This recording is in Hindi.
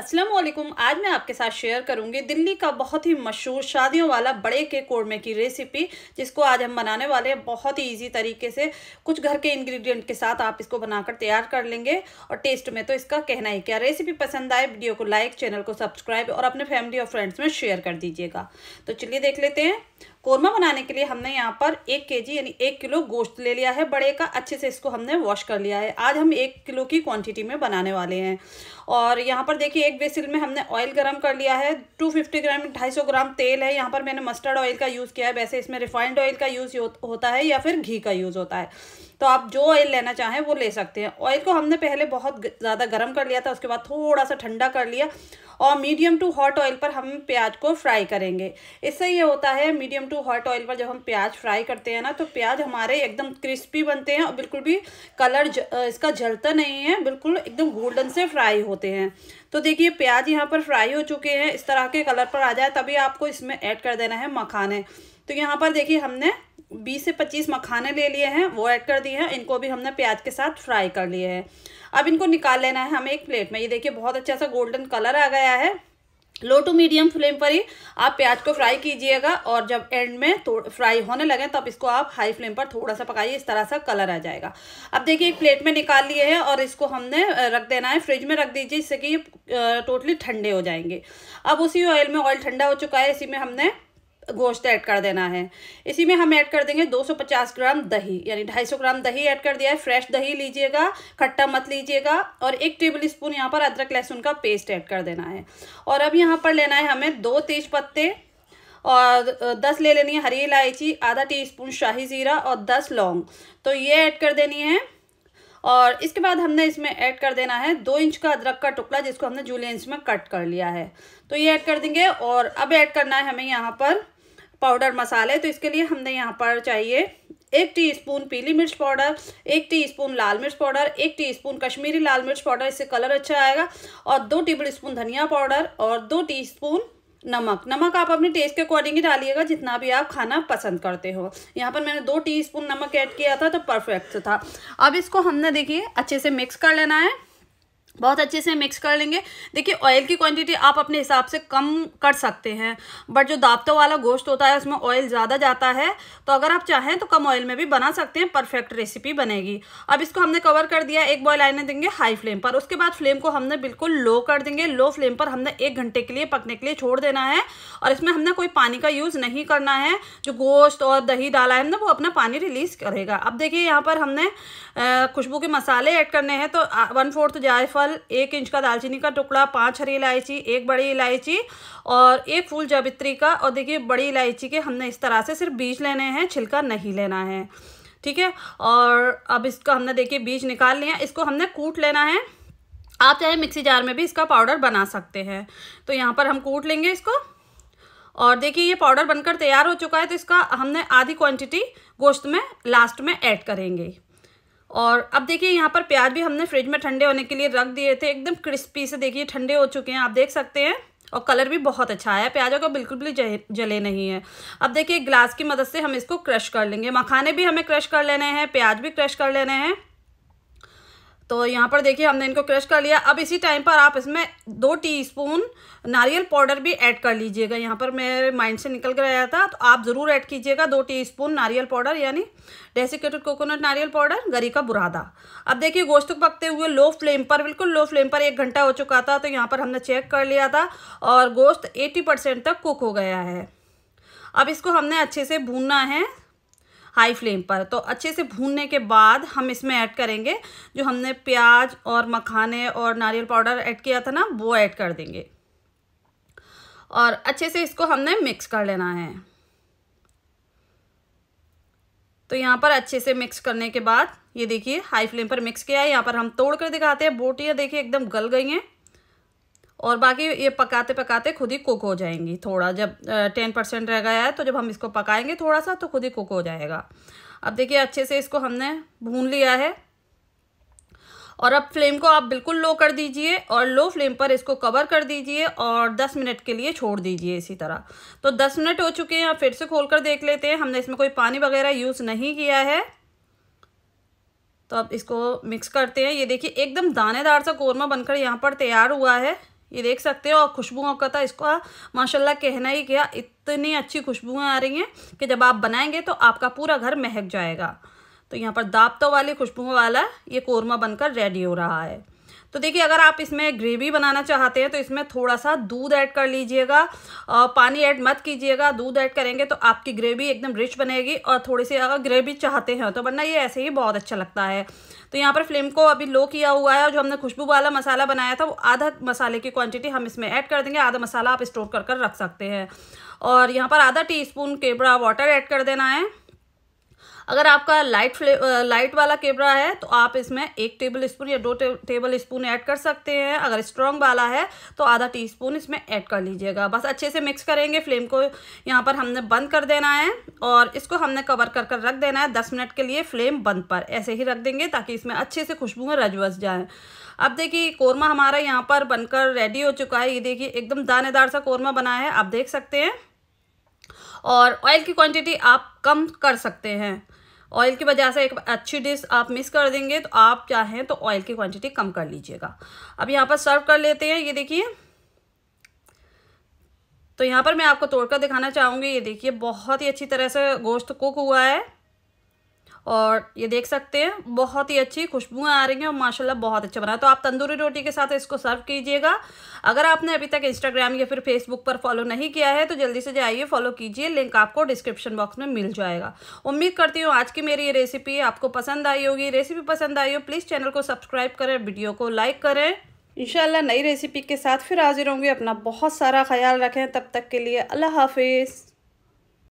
अस्सलाम वालेकुम आज मैं आपके साथ शेयर करूंगी दिल्ली का बहुत ही मशहूर शादियों वाला बड़े के कोरमे की रेसिपी जिसको आज हम बनाने वाले हैं बहुत ही इजी तरीके से कुछ घर के इंग्रेडिएंट के साथ आप इसको बनाकर तैयार कर लेंगे और टेस्ट में तो इसका कहना ही क्या रेसिपी पसंद आए वीडियो को लाइक चैनल को सब्सक्राइब और अपने फैमिली और फ्रेंड्स में शेयर कर दीजिएगा तो चलिए देख लेते हैं कोरमा बनाने के लिए हमने यहाँ पर एक के जी यानी एक किलो गोश्त ले लिया है बड़े का अच्छे से इसको हमने वॉश कर लिया है आज हम एक किलो की क्वांटिटी में बनाने वाले हैं और यहाँ पर देखिए एक बेसिल में हमने ऑयल गर्म कर लिया है 250 ग्राम 250 ग्राम तेल है यहाँ पर मैंने मस्टर्ड ऑयल का यूज़ किया है वैसे इसमें रिफाइंड ऑयल का यूज़ होता है या फिर घी का यूज़ होता है तो आप जो ऑयल लेना चाहें वो ले सकते हैं ऑयल को हमने पहले बहुत ज़्यादा गर्म कर लिया था उसके बाद थोड़ा सा ठंडा कर लिया और मीडियम टू हॉट ऑयल पर हम प्याज को फ्राई करेंगे इससे ये होता है मीडियम टू हॉट ऑयल पर जब हम प्याज फ्राई करते हैं ना तो प्याज हमारे एकदम क्रिस्पी बनते हैं और बिल्कुल भी कलर ज, इसका जलता नहीं है बिल्कुल एकदम गोल्डन से फ्राई होते हैं तो देखिए प्याज यहाँ पर फ्राई हो चुके हैं इस तरह के कलर पर आ जाए तभी आपको इसमें ऐड कर देना है मखाने तो यहाँ पर देखिए हमने बीस से पच्चीस मखाने ले लिए हैं वो ऐड कर दिए हैं इनको भी हमने प्याज के साथ फ्राई कर लिए हैं अब इनको निकाल लेना है हमें एक प्लेट में ये देखिए बहुत अच्छा सा गोल्डन कलर आ गया है लो टू मीडियम फ्लेम पर ही आप प्याज को फ्राई कीजिएगा और जब एंड में तो फ्राई होने लगे तब इसको आप हाई फ्लेम पर थोड़ा सा पकाइए इस तरह सा कलर आ जाएगा अब देखिए एक प्लेट में निकाल लिए हैं और इसको हमने रख देना है फ्रिज में रख दीजिए इससे कि ये टोटली ठंडे हो जाएंगे अब उसी ऑयल में ऑयल ठंडा हो चुका है इसी में हमने गोश्त ऐड कर देना है इसी में हम ऐड कर देंगे 250 ग्राम दही यानी 250 ग्राम दही ऐड कर दिया है फ्रेश दही लीजिएगा खट्टा मत लीजिएगा और एक टेबल स्पून यहाँ पर अदरक लहसुन का पेस्ट ऐड कर देना है और अब यहाँ पर लेना है हमें दो तेज पत्ते और दस ले लेनी है हरी इलायची आधा स्पून शाही ज़ीरा और दस लौंग तो ये ऐड कर देनी है और इसके बाद हमने इसमें ऐड कर देना है दो इंच का अदरक का टुकड़ा जिसको हमने जूले इंच में कट कर लिया है तो ये ऐड कर देंगे और अब ऐड करना है हमें यहाँ पर पाउडर मसाले तो इसके लिए हमने यहाँ पर चाहिए एक टीस्पून पीली मिर्च पाउडर एक टीस्पून लाल मिर्च पाउडर एक टीस्पून कश्मीरी लाल मिर्च पाउडर इससे कलर अच्छा आएगा और दो टेबल स्पून धनिया पाउडर और दो टीस्पून नमक नमक आप अपने टेस्ट के अकॉर्डिंग ही डालिएगा जितना भी आप खाना पसंद करते हो यहाँ पर मैंने दो टीस्पून नमक ऐड किया था तो परफेक्ट था अब इसको हमने देखिए अच्छे से मिक्स कर लेना है बहुत अच्छे से मिक्स कर लेंगे देखिए ऑयल की क्वांटिटी आप अपने हिसाब से कम कर सकते हैं बट जो दाबतों वाला गोश्त होता है उसमें ऑयल ज़्यादा जाता है तो अगर आप चाहें तो कम ऑयल में भी बना सकते हैं परफेक्ट रेसिपी बनेगी अब इसको हमने कवर कर दिया एक बॉयल आने देंगे हाई फ्लेम पर उसके बाद फ्लेम को हमने बिल्कुल लो कर देंगे लो फ्लेम पर हमने एक घंटे के लिए पकने के लिए छोड़ देना है और इसमें हमने कोई पानी का यूज़ नहीं करना है जो गोश्त और दही डाला है ना वो अपना पानी रिलीज़ करेगा अब देखिए यहाँ पर हमने खुशबू के मसाले ऐड करने हैं तो वन फोर्थ जायफल फल एक इंच का दालचीनी का टुकड़ा पांच हरी इलायची एक बड़ी इलायची और एक फूल जावित्री का और देखिए बड़ी इलायची के हमने इस तरह से सिर्फ बीज लेने हैं छिलका नहीं लेना है ठीक है और अब इसका हमने देखिए बीज निकाल लिया इसको हमने कूट लेना है आप चाहे मिक्सी जार में भी इसका पाउडर बना सकते हैं तो यहाँ पर हम कूट लेंगे इसको और देखिए ये पाउडर बनकर तैयार हो चुका है तो इसका हमने आधी क्वांटिटी गोश्त में लास्ट में ऐड करेंगे और अब देखिए यहाँ पर प्याज भी हमने फ्रिज में ठंडे होने के लिए रख दिए थे एकदम क्रिस्पी से देखिए ठंडे हो चुके हैं आप देख सकते हैं और कलर भी बहुत अच्छा आया प्याजों का बिल्कुल भी जले नहीं है अब देखिए ग्लास की मदद से हम इसको क्रश कर लेंगे मखाने भी हमें क्रश कर लेने हैं प्याज भी क्रश कर लेने हैं तो यहाँ पर देखिए हमने इनको क्रश कर लिया अब इसी टाइम पर आप इसमें दो टीस्पून नारियल पाउडर भी ऐड कर लीजिएगा यहाँ पर मेरे माइंड से निकल कर आया था तो आप ज़रूर ऐड कीजिएगा दो टीस्पून नारियल पाउडर यानी डेसिकेटेड कोकोनट नारियल पाउडर गरी का बुरादा अब देखिए गोश्त पकते हुए लो फ्लेम पर बिल्कुल लो फ्लेम पर एक घंटा हो चुका था तो यहाँ पर हमने चेक कर लिया था और गोश्त एटी तक कुक हो गया है अब इसको हमने अच्छे से भूनना है हाई फ्लेम पर तो अच्छे से भूनने के बाद हम इसमें ऐड करेंगे जो हमने प्याज और मखाने और नारियल पाउडर ऐड किया था ना वो ऐड कर देंगे और अच्छे से इसको हमने मिक्स कर लेना है तो यहाँ पर अच्छे से मिक्स करने के बाद ये देखिए हाई फ्लेम पर मिक्स किया है यहाँ पर हम तोड़ कर दिखाते हैं बोटियाँ देखिए एकदम गल गई हैं और बाकी ये पकाते पकाते खुद ही कुक हो जाएंगी थोड़ा जब टेन परसेंट रह गया है तो जब हम इसको पकाएंगे थोड़ा सा तो खुद ही कुक हो जाएगा अब देखिए अच्छे से इसको हमने भून लिया है और अब फ्लेम को आप बिल्कुल लो कर दीजिए और लो फ्लेम पर इसको कवर कर दीजिए और 10 मिनट के लिए छोड़ दीजिए इसी तरह तो 10 मिनट हो चुके हैं आप फिर से खोल कर देख लेते हैं हमने इसमें कोई पानी वगैरह यूज़ नहीं किया है तो अब इसको मिक्स करते हैं ये देखिए एकदम दानेदार सा कौरमा बनकर यहाँ पर तैयार हुआ है ये देख सकते हो और खुशबुओं का था इसका माशाल्लाह कहना ही क्या इतनी अच्छी खुशबुएं आ रही हैं कि जब आप बनाएंगे तो आपका पूरा घर महक जाएगा तो यहाँ पर दाबतों वाली खुशबुओं वाला ये कौरमा बनकर रेडी हो रहा है तो देखिए अगर आप इसमें ग्रेवी बनाना चाहते हैं तो इसमें थोड़ा सा दूध ऐड कर लीजिएगा पानी ऐड मत कीजिएगा दूध ऐड करेंगे तो आपकी ग्रेवी एकदम रिच बनेगी और थोड़ी सी अगर ग्रेवी चाहते हैं तो वरना ये ऐसे ही बहुत अच्छा लगता है तो यहाँ पर फ्लेम को अभी लो किया हुआ है और जो हमने खुशबू वाला मसाला बनाया था वो आधा मसाले की क्वांटिटी हम इसमें ऐड कर देंगे आधा मसाला आप स्टोर कर कर रख सकते हैं और यहाँ पर आधा टी स्पून केबड़ा वाटर ऐड कर देना है अगर आपका लाइट फ्ले लाइट वाला कैमरा है तो आप इसमें एक टेबल स्पून या दो टेबल स्पून ऐड कर सकते हैं अगर स्ट्रॉन्ग वाला है तो आधा टी स्पून इसमें ऐड कर लीजिएगा बस अच्छे से मिक्स करेंगे फ्लेम को यहाँ पर हमने बंद कर देना है और इसको हमने कवर कर कर रख देना है दस मिनट के लिए फ्लेम बंद पर ऐसे ही रख देंगे ताकि इसमें अच्छे से खुशबू रज रजवस जाए अब देखिए कौरमा हमारा यहाँ पर बनकर रेडी हो चुका है ये देखिए एकदम दानेदार सा कौरमा बना है आप देख सकते हैं और ऑयल की क्वांटिटी आप कम कर सकते हैं ऑयल की वजह से एक अच्छी डिश आप मिस कर देंगे तो आप चाहें तो ऑयल की क्वांटिटी कम कर लीजिएगा अब यहाँ पर सर्व कर लेते हैं ये देखिए तो यहाँ पर मैं आपको तोड़कर दिखाना चाहूँगी ये देखिए बहुत ही अच्छी तरह से गोश्त कुक हुआ है और ये देख सकते हैं बहुत ही अच्छी खुशबुएं आ रही हैं और माशाल्लाह बहुत अच्छा बना तो आप तंदूरी रोटी के साथ इसको सर्व कीजिएगा अगर आपने अभी तक इंस्टाग्राम या फिर फेसबुक पर फॉलो नहीं किया है तो जल्दी से जाइए फॉलो कीजिए लिंक आपको डिस्क्रिप्शन बॉक्स में मिल जाएगा उम्मीद करती हूँ आज की मेरी ये रेसिपी आपको पसंद आई होगी रेसिपी पसंद आई हो प्लीज़ चैनल को सब्सक्राइब करें वीडियो को लाइक करें इंशाल्लाह नई रेसिपी के साथ फिर हाजिर होंगे अपना बहुत सारा ख्याल रखें तब तक के लिए अल्लाह हाफिज़